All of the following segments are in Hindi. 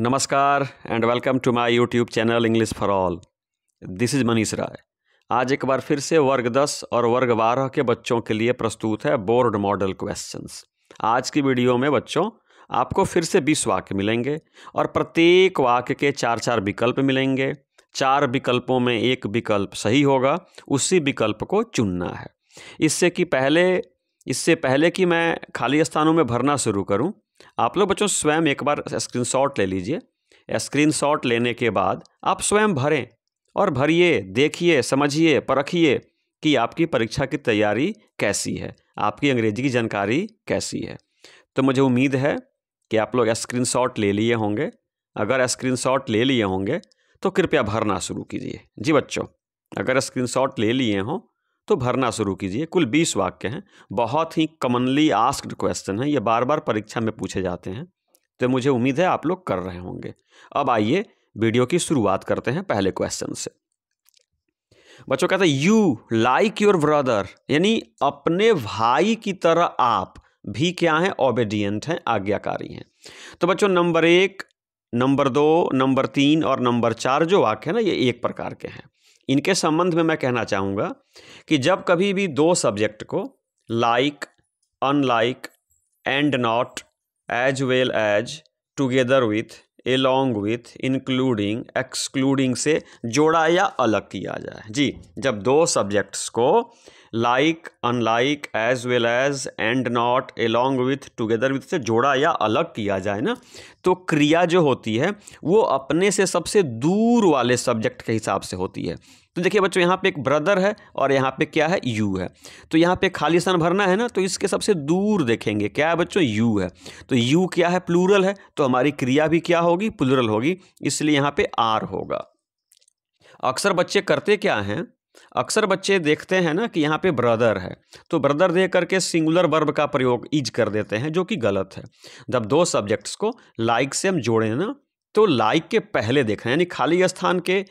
नमस्कार and welcome to my YouTube channel English for all this is Manish Rai आज एक बार फिर से वर्ग दस और वर्ग बारह के बच्चों के लिए प्रस्तुत है बोर्ड मॉडल क्वेश्चंस आज की वीडियो में बच्चों आपको फिर से बीस वाक्य मिलेंगे और प्रत्येक वाक्य के चार चार विकल्प मिलेंगे चार विकल्पों में एक विकल्प सही होगा उसी विकल्प को चुनना है इससे कि पहले इससे पहले कि मैं खाली स्थानों में भरना शुरू करूं आप लोग बच्चों स्वयं एक बार स्क्रीनशॉट ले लीजिए स्क्रीनशॉट लेने के बाद आप स्वयं भरें और भरिए देखिए समझिए परखिए कि आपकी परीक्षा की तैयारी कैसी है आपकी अंग्रेजी की जानकारी कैसी है तो मुझे उम्मीद है कि आप लोग स्क्रीनशॉट ले लिए होंगे अगर स्क्रीनशॉट ले लिए होंगे तो कृपया भरना शुरू कीजिए जी बच्चों अगर स्क्रीनशॉट ले लिए हों तो भरना शुरू कीजिए कुल बीस वाक्य हैं बहुत ही कॉमनली आस्क्ड क्वेश्चन है ये बार बार परीक्षा में पूछे जाते हैं तो मुझे उम्मीद है आप लोग कर रहे होंगे अब आइए वीडियो की शुरुआत करते हैं पहले क्वेश्चन से बच्चों कहते हैं यू लाइक योर ब्रदर यानी अपने भाई की तरह आप भी क्या हैं ओबेडियंट हैं आज्ञाकारी हैं तो बच्चों नंबर एक नंबर दो नंबर तीन और नंबर चार जो वाक्य है ना ये एक प्रकार के हैं इनके संबंध में मैं कहना चाहूँगा कि जब कभी भी दो सब्जेक्ट को like unlike and not as well as together with along with including excluding से जोड़ा या अलग किया जाए जी जब दो सब्जेक्ट्स को like unlike as well as and not along with together with से जोड़ा या अलग किया जाए ना तो क्रिया जो होती है वो अपने से सबसे दूर वाले सब्जेक्ट के हिसाब से होती है तो देखिए बच्चों यहाँ पे एक ब्रदर है और यहाँ पे क्या है यू है तो यहाँ पे खाली सन भरना है ना तो इसके सबसे दूर देखेंगे क्या है बच्चों यू है तो यू क्या है प्लूरल है तो हमारी क्रिया भी क्या होगी प्लूरल होगी इसलिए यहाँ पे आर होगा अक्सर बच्चे करते क्या हैं अक्सर बच्चे देखते हैं ना कि यहाँ पे ब्रदर है तो ब्रदर दे करके सिंगुलर वर्ब का प्रयोग इज कर देते हैं जो कि गलत है जब दो सब्जेक्ट्स को लाइक से हम जोड़ें ना तो लाइक के पहले देखना यानी खाली स्थान के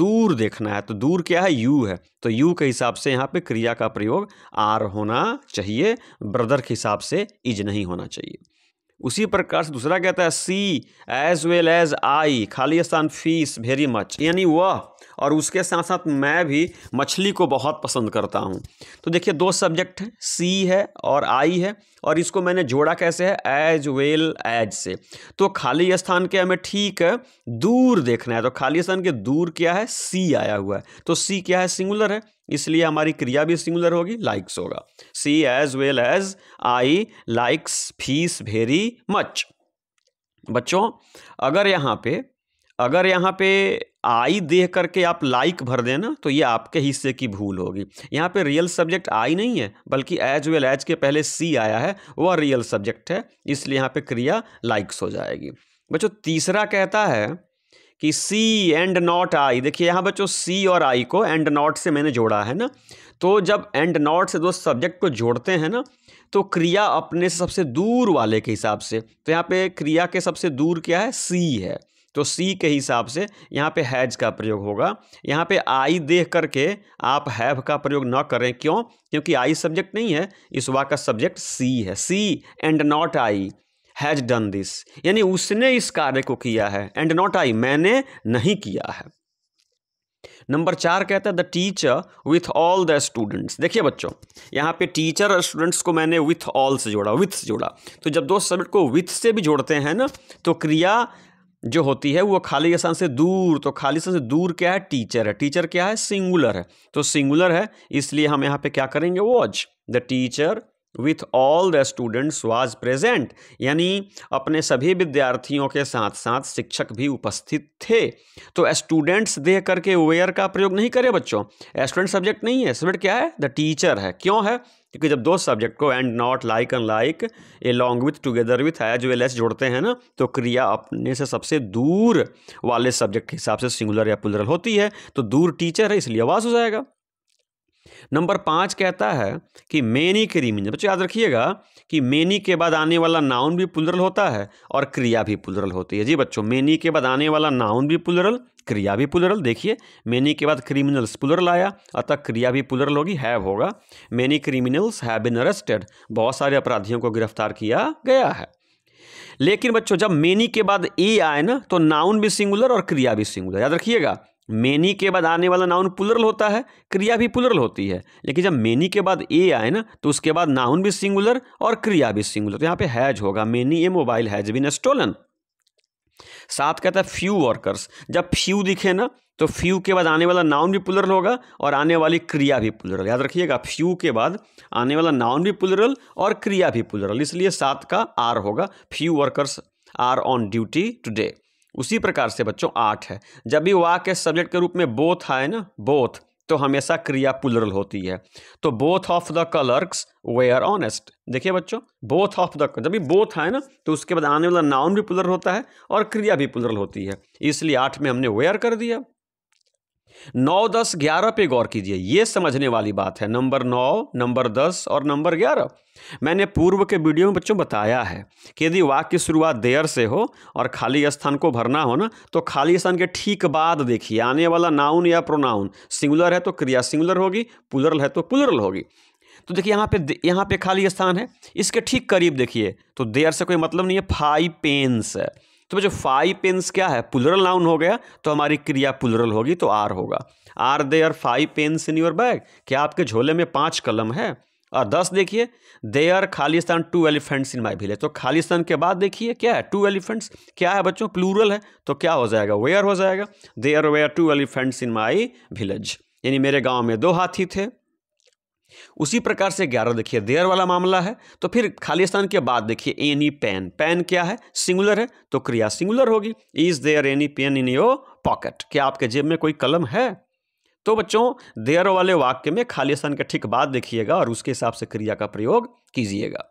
दूर देखना है तो दूर क्या है यू है तो यू के हिसाब से यहाँ पे क्रिया का प्रयोग आर होना चाहिए ब्रदर के हिसाब से इज नहीं होना चाहिए उसी प्रकार से दूसरा कहता है C as well as I खाली स्थान फीस वेरी मच यानी वह और उसके साथ साथ मैं भी मछली को बहुत पसंद करता हूँ तो देखिए दो सब्जेक्ट हैं सी है और आई है और इसको मैंने जोड़ा कैसे है एज वेल एज से तो खाली स्थान के हमें ठीक है दूर देखना है तो खाली स्थान के दूर क्या है सी आया हुआ है तो सी क्या है सिंगुलर है इसलिए हमारी क्रिया भी सिंगुलर होगी लाइक्स होगा C as well as I likes fees very much बच्चों अगर यहाँ पे अगर यहाँ पे आई देख करके आप लाइक भर देना तो ये आपके हिस्से की भूल होगी यहाँ पे रियल सब्जेक्ट आई नहीं है बल्कि एज वेल एज के पहले सी आया है वह रियल सब्जेक्ट है इसलिए यहाँ पे क्रिया लाइक्स हो जाएगी बच्चों तीसरा कहता है कि सी एंड नॉट आई देखिए यहाँ बच्चों सी और आई को एंड नॉट से मैंने जोड़ा है ना तो जब एंड नॉट से दो सब्जेक्ट को जोड़ते हैं ना तो क्रिया अपने से सबसे दूर वाले के हिसाब से तो यहाँ पे क्रिया के सबसे दूर क्या है सी है तो सी के हिसाब से यहाँ पे हैज का प्रयोग होगा यहाँ पे आई देख करके आप हैव का प्रयोग ना करें क्यों क्योंकि आई सब्जेक्ट नहीं है इस वाक का सब्जेक्ट सी है C and not I has done this यानी उसने इस कार्य को किया है एंड नॉट आई मैंने नहीं किया है नंबर चार कहता है the teacher with all the students देखिए बच्चों यहाँ पे टीचर और स्टूडेंट्स को मैंने विथ ऑल से जोड़ा विथ से जोड़ा तो जब दो सब्जेक्ट को विथ से भी जोड़ते हैं ना तो क्रिया जो होती है वो खाली स्थान से दूर तो खाली स्थान से दूर क्या है टीचर है टीचर क्या है सिंगुलर है तो सिंगुलर है इसलिए हम यहाँ पे क्या करेंगे was the teacher with all the students was present यानी अपने सभी विद्यार्थियों के साथ साथ शिक्षक भी उपस्थित थे तो स्टूडेंट्स दे करके वेयर का प्रयोग नहीं करें बच्चों स्टूडेंट सब्जेक्ट नहीं है सब्जेक्ट क्या है द टीचर है क्यों है क्योंकि जब दो सब्जेक्ट को and not like and like along with together with as well as जोड़ते हैं ना तो क्रिया अपने से सबसे दूर वाले सब्जेक्ट के हिसाब से सिंगुलर या पुलरल होती है तो दूर टीचर है इसलिए आवाज़ हो जाएगा नंबर पाँच कहता है कि मेनी के रिमीजन बच्चों याद रखिएगा कि मेनी के बाद आने वाला नाउन भी पुलरल होता है और क्रिया भी पुलरल होती है जी बच्चों मेनी के बाद आने वाला नाउन भी पुलरल क्रिया भी पुलरल देखिए मेनी के बाद क्रिमिनल्स पुलरल आया अतः क्रिया भी पुलरल होगी हैव होगा many criminals have been arrested बहुत सारे अपराधियों को गिरफ्तार किया गया है लेकिन बच्चों जब मेनी के बाद ए आए ना तो नाउन भी सिंगुलर और क्रिया भी सिंगुलर याद रखिएगा मेनी के बाद आने वाला नाउन पुलरल होता है क्रिया भी पुलरल होती है लेकिन जब मेनी के बाद ए आए ना तो उसके बाद नाउन भी सिंगुलर और क्रिया भी सिंगुलर तो यहाँ पे हैज होगा many a mobile has been stolen साथ कहता है फ्यू वर्कर्स जब फ्यू दिखे ना तो फ्यू के बाद आने वाला नाउन भी पुलरल होगा और आने वाली क्रिया भी पुलरल याद रखिएगा फ्यू के बाद आने वाला नाउन भी पुलरल और क्रिया भी पुलरल इसलिए सात का आर होगा few workers are on duty today उसी प्रकार से बच्चों आठ है जब भी वाह के सब्जेक्ट के रूप में बोथ आए ना बोथ तो हमेशा क्रिया पुलरल होती है तो both of the colours were honest देखिए बच्चों बोथ ऑफ द जब भी बोथ है ना तो उसके बाद आने वाला नाउन भी पुलरल होता है और क्रिया भी पुलरल होती है इसलिए आठ में हमने वेयर कर दिया नौ दस ग्यारह पे गौर कीजिए ये समझने वाली बात है नंबर नौ नंबर दस और नंबर ग्यारह मैंने पूर्व के वीडियो में बच्चों बताया है कि यदि वाक्य की शुरुआत देर से हो और खाली स्थान को भरना हो ना तो खाली स्थान के ठीक बाद देखिए आने वाला नाउन या प्रोनाउन सिंगुलर है तो क्रिया सिंगुलर होगी पुलरल है तो पुलरल होगी तो देखिए यहाँ पे यहाँ पे खाली स्थान है इसके ठीक करीब देखिए तो देयर से कोई मतलब नहीं है फाइव पेंस है तो बच्चों फाइव पेन्स क्या है पुलरल नाउन हो गया तो हमारी क्रिया पुलरल होगी तो आर होगा are they are five pens in your bag क्या आपके झोले में पाँच कलम है और दस देखिए दे आर खालिस्तान two elephants in my village तो खालिस्तान के बाद देखिए क्या है टू एलिफेंट्स क्या है बच्चों प्लूरल है तो क्या हो जाएगा वेयर हो जाएगा they are were two elephants in my village यानी मेरे गांव में दो हाथी थे उसी प्रकार से ग्यारह देखिए देयर वाला मामला है तो फिर खाली स्थान के बाद देखिए एनी पेन पेन क्या है सिंगुलर है तो क्रिया सिंगुलर होगी is there any pen in your pocket क्या आपके जेब में कोई कलम है तो बच्चों देयर वाले वाक्य में खाली स्थान के ठीक बाद देखिएगा और उसके हिसाब से क्रिया का प्रयोग कीजिएगा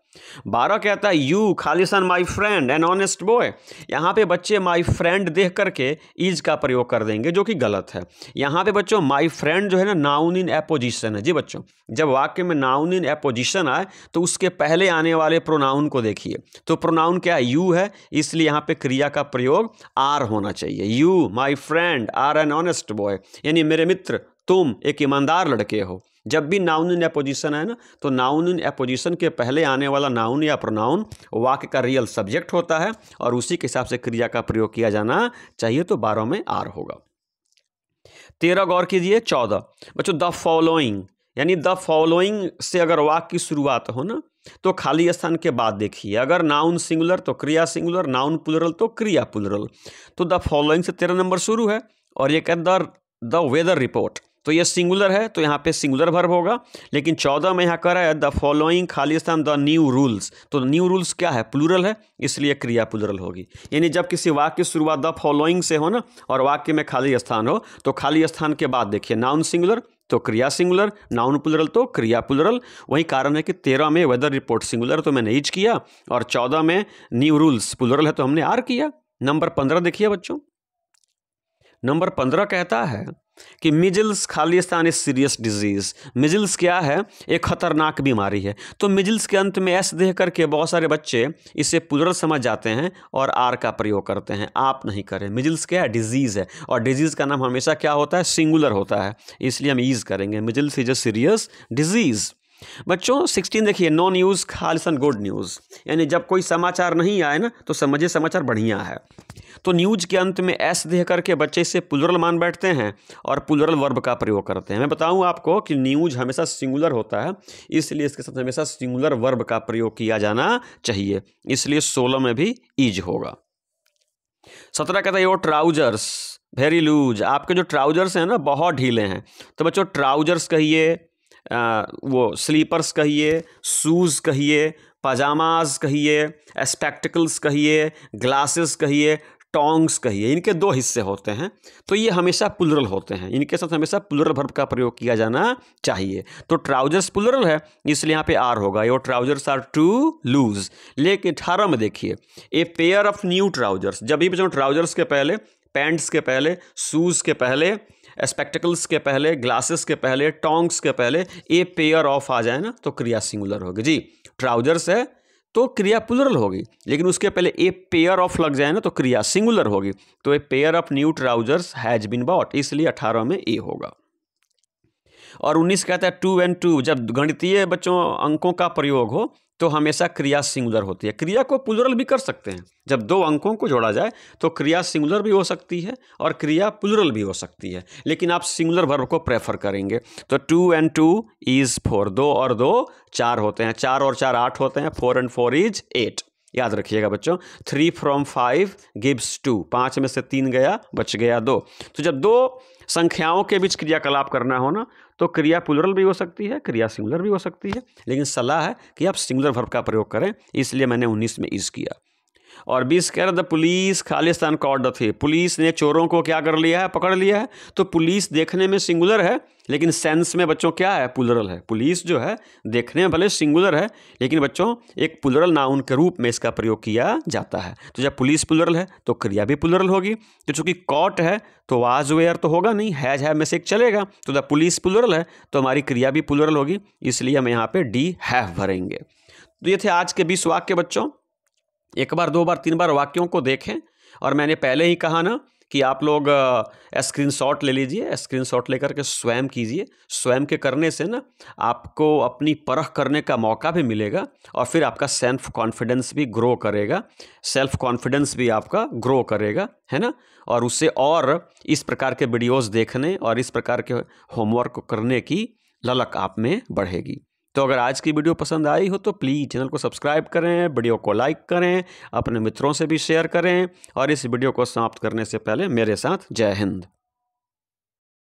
बारह कहता है यू खालिसन my friend an honest boy यहाँ पे बच्चे माई फ्रेंड देख करके इज का प्रयोग कर देंगे जो कि गलत है यहाँ पे बच्चों माई फ्रेंड जो है ना नाउन इन एपोजिशन है जी बच्चों जब वाक्य में नाउन इन एपोजिशन आए तो उसके पहले आने वाले प्रोनाउन को देखिए तो प्रोनाउन क्या है यू है इसलिए यहाँ पे क्रिया का प्रयोग आर होना चाहिए you my friend are an honest boy यानी मेरे मित्र तुम एक ईमानदार लड़के हो जब भी नाउन इन एपोजिशन है ना तो नाउन इन एपोजिशन के पहले आने वाला नाउन या प्रोनाउन वाक्य का रियल सब्जेक्ट होता है और उसी के हिसाब से क्रिया का प्रयोग किया जाना चाहिए तो बारह में आर होगा तेरह गौर कीजिए चौदह बच्चों द फॉलोइंग यानी द फॉलोइंग से अगर वाक की शुरुआत हो ना तो खाली स्थान के बाद देखिए अगर नाउन सिंगुलर तो क्रिया सिंगुलर नाउन पुलरल तो क्रिया पुलरल तो द फॉलोइंग से तेरह नंबर शुरू है और ये कह द द वेदर रिपोर्ट तो ये सिंगुलर है तो यहाँ पे सिंगुलर भर्व होगा लेकिन चौदह में यहाँ कह रहा है द फॉलोइंग खाली स्थान द न्यू रूल्स तो न्यू रूल्स क्या है प्लूरल है इसलिए क्रिया प्लूरल होगी यानी जब किसी वाक्य की शुरुआत द फॉलोइंग से हो ना और वाक्य में खाली स्थान हो तो खाली स्थान के बाद देखिए नाउन सिंगुलर तो क्रिया सिंगुलर नाउन प्लुरल तो क्रिया प्लुरल वही कारण है कि तेरह में वेदर रिपोर्ट सिंगुलर तो मैंने ईज किया और चौदह में न्यू रूल्स प्लुरल है तो हमने आर किया नंबर पंद्रह देखिए बच्चों नंबर पंद्रह कहता है कि मिजल्स खालिस्तान इज सीरियस डिजीज़ मिजल्स क्या है एक ख़तरनाक बीमारी है तो मिजल्स के अंत में एस देख करके बहुत सारे बच्चे इसे पुलरल समझ जाते हैं और आर का प्रयोग करते हैं आप नहीं करें मिजल्स क्या है डिजीज़ है और डिजीज़ का नाम हमेशा क्या होता है सिंगुलर होता है इसलिए हम ईज़ करेंगे measles is a serious disease बच्चों सिक्सटीन देखिए नो न्यूज़ खालिस्तान गुड न्यूज़ यानी जब कोई समाचार नहीं आए ना तो समझिए समाचार बढ़िया है तो न्यूज के अंत में एस दे करके बच्चे इसे पुलरल मान बैठते हैं और पुलरल वर्ब का प्रयोग करते हैं मैं बताऊं आपको कि न्यूज हमेशा सिंगुलर होता है इसलिए इसके साथ हमेशा सिंगुलर वर्ब का प्रयोग किया जाना चाहिए इसलिए सोलह में भी ईज होगा सत्रह कहता है वो ट्राउजर्स वेरी लूज आपके जो ट्राउजर्स हैं ना बहुत ढीले हैं तो बच्चों ट्राउजर्स कहिए वो स्लीपर्स कहिए शूज़ कहिए पजामाज कहिए स्पेक्टिकल्स कहिए ग्लासेस कहिए टोंग्स कहिए इनके दो हिस्से होते हैं तो ये हमेशा पुलरल होते हैं इनके साथ हमेशा पुलरल भर्ब का प्रयोग किया जाना चाहिए तो ट्राउजर्स पुलरल है इसलिए यहाँ पे आर होगा your trousers are too loose लेकिन अठारह में देखिए a pair of new trousers जब भी बच्चों ट्राउजर्स के पहले पैंट्स के पहले शूज़ के पहले स्पेक्टिकल्स के पहले ग्लासेस के पहले टोंग्स के पहले ए पेयर ऑफ आ जाए ना तो क्रिया सिंगुलर होगी जी ट्राउजर्स है तो क्रिया प्लुरल होगी लेकिन उसके पहले ए पेयर ऑफ लग जाए ना तो क्रिया सिंगुलर होगी तो a pair of new trousers has been bought इसलिए अठारह में ए होगा और उन्नीस कहता है टू एंड टू जब गणितीय बच्चों अंकों का प्रयोग हो तो हमेशा क्रिया सिंगुलर होती है क्रिया को प्लुरल भी कर सकते हैं जब दो अंकों को जोड़ा जाए तो क्रिया सिंगुलर भी हो सकती है और क्रिया प्लुरल भी हो सकती है लेकिन आप सिंगुलर वर्ब को प्रेफर करेंगे तो two and two is four दो और दो चार होते हैं चार और चार आठ होते हैं four and four is eight याद रखिएगा बच्चों three from five gives two पाँच में से तीन गया बच गया दो तो जब दो संख्याओं के बीच क्रियाकलाप करना हो ना तो क्रिया पुलरल भी हो सकती है क्रिया सिंगुलर भी हो सकती है लेकिन सलाह है कि आप सिंगुलर वर्ब का प्रयोग करें इसलिए मैंने उन्नीस में इस किया और बीस कह रहा द पुलिस खालिस्तान कॉट द थी पुलिस ने चोरों को क्या कर लिया है पकड़ लिया है तो पुलिस देखने में सिंगुलर है लेकिन सेंस में बच्चों क्या है पुलरल है पुलिस जो है देखने में भले सिंगुलर है लेकिन बच्चों एक पुलरल नाउन के रूप में इसका प्रयोग किया जाता है तो जब पुलिस पुलरल है तो क्रिया भी पुलरल होगी तो चूंकि कॉट है तो वाज वेयर तो होगा नहीं हैज है में से एक चलेगा तो द पुलिस पुलरल है तो हमारी क्रिया भी पुलरल होगी इसलिए हम यहाँ पर डी हैव भरेंगे तो ये थे आज के बीस वाक्य बच्चों एक बार दो बार तीन बार वाक्यों को देखें और मैंने पहले ही कहा ना कि आप लोग स्क्रीनशॉट ले लीजिए स्क्रीनशॉट लेकर के स्वयं कीजिए स्वयं के करने से ना आपको अपनी परख करने का मौका भी मिलेगा और फिर आपका सेल्फ कॉन्फिडेंस भी ग्रो करेगा सेल्फ कॉन्फिडेंस भी आपका ग्रो करेगा है ना और उससे और इस प्रकार के वीडियोस देखने और इस प्रकार के होमवर्क करने की ललक आप में बढ़ेगी तो अगर आज की वीडियो पसंद आई हो तो प्लीज़ चैनल को सब्सक्राइब करें वीडियो को लाइक करें अपने मित्रों से भी शेयर करें और इस वीडियो को समाप्त करने से पहले मेरे साथ जय हिंद